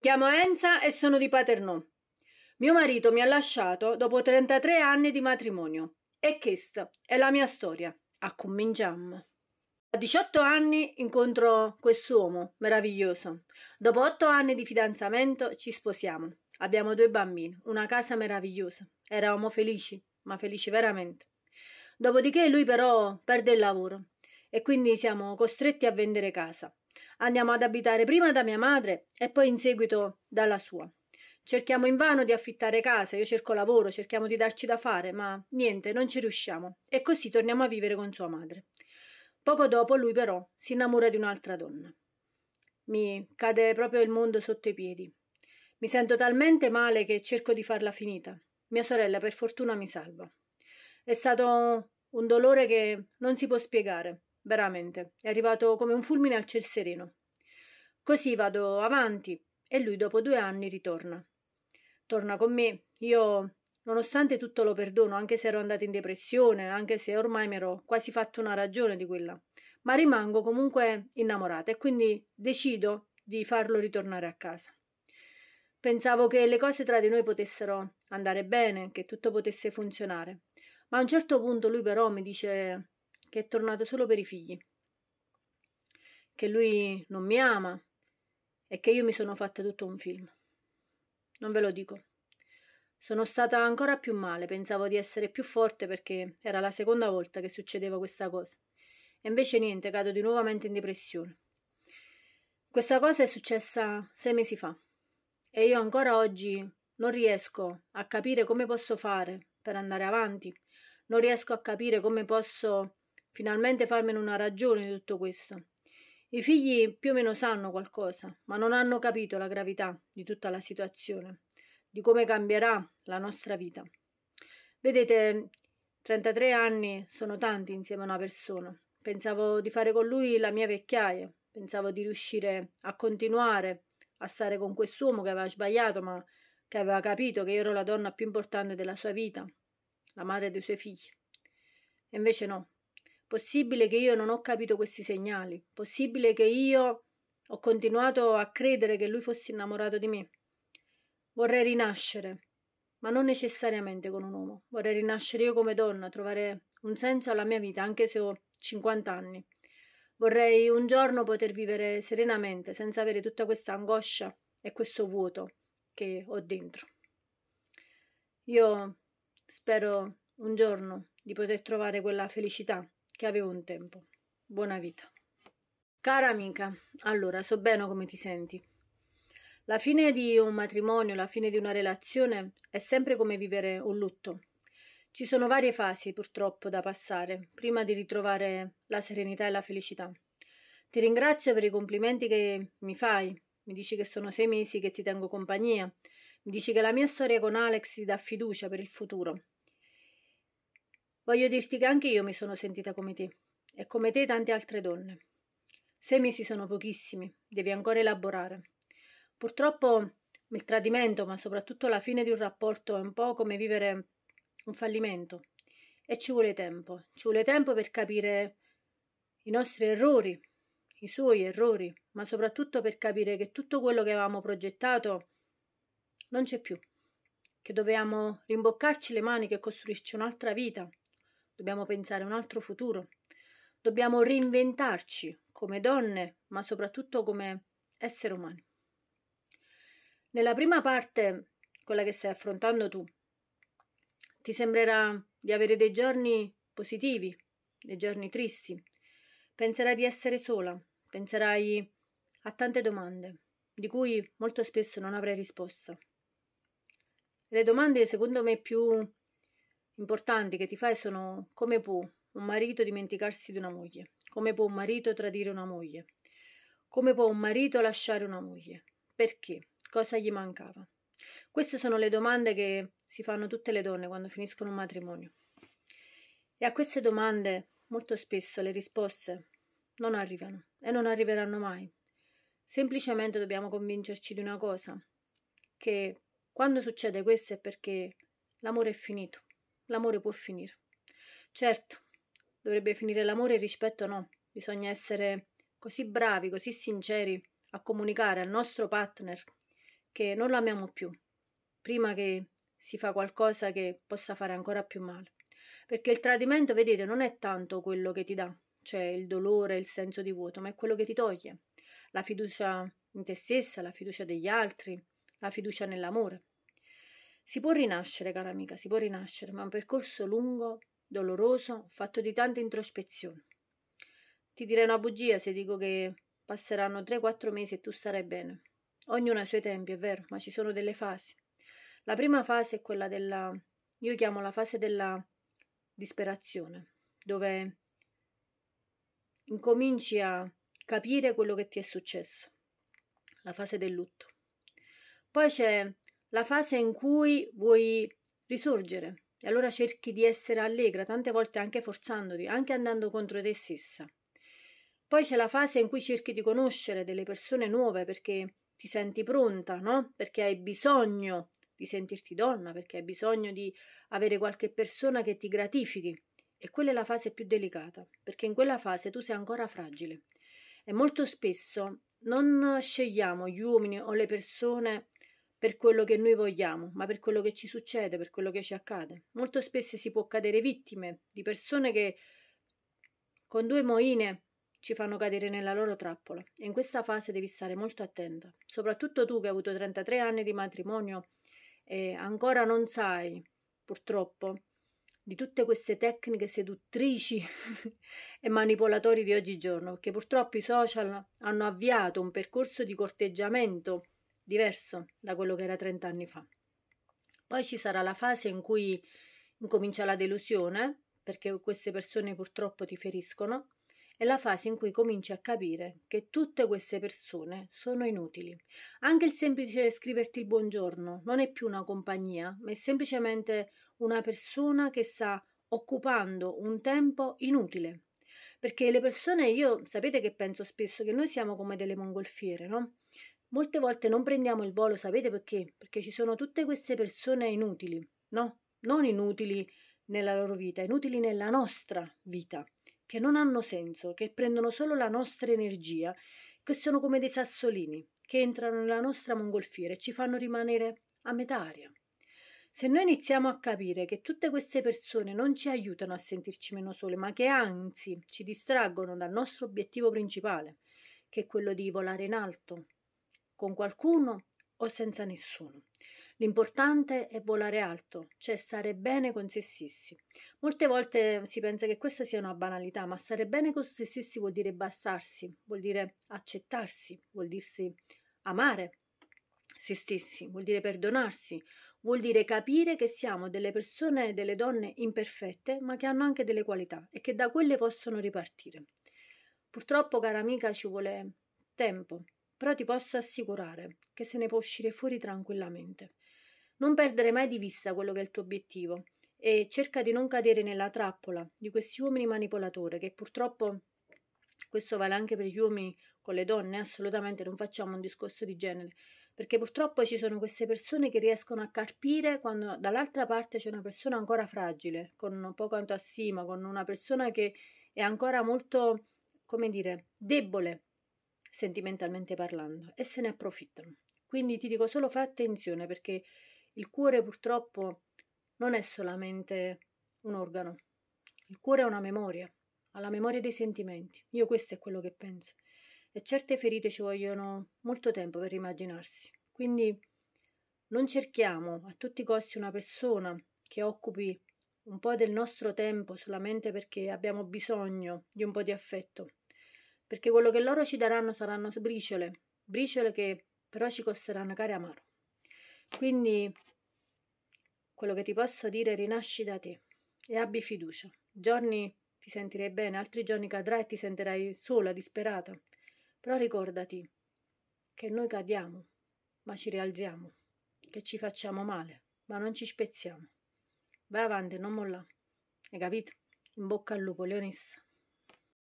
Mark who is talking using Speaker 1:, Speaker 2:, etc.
Speaker 1: Chiamo Enza e sono di Paternò. Mio marito mi ha lasciato dopo 33 anni di matrimonio e questa è la mia storia. A cominciamo. A 18 anni incontro quest'uomo meraviglioso. Dopo 8 anni di fidanzamento ci sposiamo. Abbiamo due bambini, una casa meravigliosa. Eravamo felici, ma felici veramente. Dopodiché lui però perde il lavoro e quindi siamo costretti a vendere casa. Andiamo ad abitare prima da mia madre e poi in seguito dalla sua. Cerchiamo invano di affittare casa, io cerco lavoro, cerchiamo di darci da fare, ma niente, non ci riusciamo. E così torniamo a vivere con sua madre. Poco dopo lui però si innamora di un'altra donna. Mi cade proprio il mondo sotto i piedi. Mi sento talmente male che cerco di farla finita. Mia sorella per fortuna mi salva. È stato un dolore che non si può spiegare, veramente. È arrivato come un fulmine al ciel sereno. Così vado avanti e lui dopo due anni ritorna. Torna con me. Io, nonostante tutto, lo perdono, anche se ero andata in depressione, anche se ormai mi ero quasi fatto una ragione di quella. Ma rimango comunque innamorata e quindi decido di farlo ritornare a casa. Pensavo che le cose tra di noi potessero andare bene, che tutto potesse funzionare. Ma a un certo punto lui però mi dice che è tornato solo per i figli, che lui non mi ama e che io mi sono fatta tutto un film. Non ve lo dico. Sono stata ancora più male, pensavo di essere più forte perché era la seconda volta che succedeva questa cosa. E invece niente, cado di nuovamente in depressione. Questa cosa è successa sei mesi fa e io ancora oggi non riesco a capire come posso fare per andare avanti, non riesco a capire come posso finalmente farmene una ragione di tutto questo. I figli più o meno sanno qualcosa, ma non hanno capito la gravità di tutta la situazione, di come cambierà la nostra vita. Vedete, 33 anni sono tanti insieme a una persona. Pensavo di fare con lui la mia vecchiaia, pensavo di riuscire a continuare a stare con quest'uomo che aveva sbagliato, ma che aveva capito che io ero la donna più importante della sua vita, la madre dei suoi figli. E invece no. Possibile che io non ho capito questi segnali, possibile che io ho continuato a credere che lui fosse innamorato di me. Vorrei rinascere, ma non necessariamente con un uomo. Vorrei rinascere io come donna, trovare un senso alla mia vita, anche se ho 50 anni. Vorrei un giorno poter vivere serenamente, senza avere tutta questa angoscia e questo vuoto che ho dentro. Io Spero un giorno di poter trovare quella felicità che avevo un tempo. Buona vita. Cara amica, allora so bene come ti senti. La fine di un matrimonio, la fine di una relazione è sempre come vivere un lutto. Ci sono varie fasi purtroppo da passare prima di ritrovare la serenità e la felicità. Ti ringrazio per i complimenti che mi fai. Mi dici che sono sei mesi che ti tengo compagnia, mi dici che la mia storia con Alex ti dà fiducia per il futuro. Voglio dirti che anche io mi sono sentita come te e come te tante altre donne. Sei mesi sono pochissimi, devi ancora elaborare. Purtroppo il tradimento, ma soprattutto la fine di un rapporto è un po' come vivere un fallimento e ci vuole tempo, ci vuole tempo per capire i nostri errori, i suoi errori, ma soprattutto per capire che tutto quello che avevamo progettato non c'è più, che dovevamo rimboccarci le maniche e costruirci un'altra vita, dobbiamo pensare a un altro futuro, dobbiamo reinventarci come donne, ma soprattutto come esseri umani. Nella prima parte, quella che stai affrontando tu, ti sembrerà di avere dei giorni positivi, dei giorni tristi, penserai di essere sola, penserai a tante domande, di cui molto spesso non avrai risposta. Le domande secondo me più importanti che ti fai sono come può un marito dimenticarsi di una moglie? Come può un marito tradire una moglie? Come può un marito lasciare una moglie? Perché? Cosa gli mancava? Queste sono le domande che si fanno tutte le donne quando finiscono un matrimonio. E a queste domande molto spesso le risposte non arrivano e non arriveranno mai. Semplicemente dobbiamo convincerci di una cosa, che quando succede questo è perché l'amore è finito, l'amore può finire. Certo, dovrebbe finire l'amore e il rispetto no, bisogna essere così bravi, così sinceri a comunicare al nostro partner che non lo amiamo più, prima che si fa qualcosa che possa fare ancora più male. Perché il tradimento, vedete, non è tanto quello che ti dà, cioè il dolore, il senso di vuoto, ma è quello che ti toglie. La fiducia in te stessa, la fiducia degli altri, la fiducia nell'amore. Si può rinascere, cara amica, si può rinascere, ma è un percorso lungo, doloroso, fatto di tante introspezioni. Ti direi una bugia se dico che passeranno 3-4 mesi e tu starai bene. Ognuno ha i suoi tempi, è vero, ma ci sono delle fasi. La prima fase è quella della, io chiamo la fase della disperazione, dove incominci a capire quello che ti è successo, la fase del lutto. Poi c'è la fase in cui vuoi risorgere e allora cerchi di essere allegra, tante volte anche forzandoti, anche andando contro te stessa. Poi c'è la fase in cui cerchi di conoscere delle persone nuove perché ti senti pronta, no? Perché hai bisogno di sentirti donna, perché hai bisogno di avere qualche persona che ti gratifichi. E quella è la fase più delicata, perché in quella fase tu sei ancora fragile. E molto spesso non scegliamo gli uomini o le persone per quello che noi vogliamo, ma per quello che ci succede, per quello che ci accade. Molto spesso si può cadere vittime di persone che con due moine ci fanno cadere nella loro trappola e in questa fase devi stare molto attenta, soprattutto tu che hai avuto 33 anni di matrimonio e ancora non sai, purtroppo, di tutte queste tecniche seduttrici e manipolatori di oggigiorno, perché purtroppo i social hanno avviato un percorso di corteggiamento diverso da quello che era 30 anni fa. Poi ci sarà la fase in cui incomincia la delusione, perché queste persone purtroppo ti feriscono, e la fase in cui cominci a capire che tutte queste persone sono inutili. Anche il semplice scriverti il buongiorno non è più una compagnia, ma è semplicemente una persona che sta occupando un tempo inutile. Perché le persone, io sapete che penso spesso che noi siamo come delle mongolfiere, no? Molte volte non prendiamo il volo, sapete perché? Perché ci sono tutte queste persone inutili, no? Non inutili nella loro vita, inutili nella nostra vita, che non hanno senso, che prendono solo la nostra energia, che sono come dei sassolini, che entrano nella nostra mongolfiera e ci fanno rimanere a metà aria. Se noi iniziamo a capire che tutte queste persone non ci aiutano a sentirci meno sole, ma che anzi ci distraggono dal nostro obiettivo principale, che è quello di volare in alto, con qualcuno o senza nessuno. L'importante è volare alto, cioè stare bene con se stessi. Molte volte si pensa che questa sia una banalità, ma stare bene con se stessi vuol dire bastarsi, vuol dire accettarsi, vuol dirsi amare se stessi, vuol dire perdonarsi, vuol dire capire che siamo delle persone, delle donne imperfette, ma che hanno anche delle qualità e che da quelle possono ripartire. Purtroppo, cara amica, ci vuole tempo però ti posso assicurare che se ne può uscire fuori tranquillamente. Non perdere mai di vista quello che è il tuo obiettivo e cerca di non cadere nella trappola di questi uomini manipolatori che purtroppo questo vale anche per gli uomini con le donne, eh, assolutamente non facciamo un discorso di genere, perché purtroppo ci sono queste persone che riescono a carpire quando dall'altra parte c'è una persona ancora fragile, con poco autostima, con una persona che è ancora molto, come dire, debole sentimentalmente parlando, e se ne approfittano. Quindi ti dico solo fai attenzione perché il cuore purtroppo non è solamente un organo, il cuore è una memoria, ha la memoria dei sentimenti. Io questo è quello che penso. E certe ferite ci vogliono molto tempo per rimaginarsi. Quindi non cerchiamo a tutti i costi una persona che occupi un po' del nostro tempo solamente perché abbiamo bisogno di un po' di affetto perché quello che loro ci daranno saranno briciole, briciole che però ci costeranno cari amaro. Quindi quello che ti posso dire è rinasci da te e abbi fiducia. Giorni ti sentirai bene, altri giorni cadrai e ti sentirai sola, disperata. Però ricordati che noi cadiamo, ma ci rialziamo, che ci facciamo male, ma non ci spezziamo. Vai avanti, non molla. Hai capito? In bocca al lupo, Leonessa.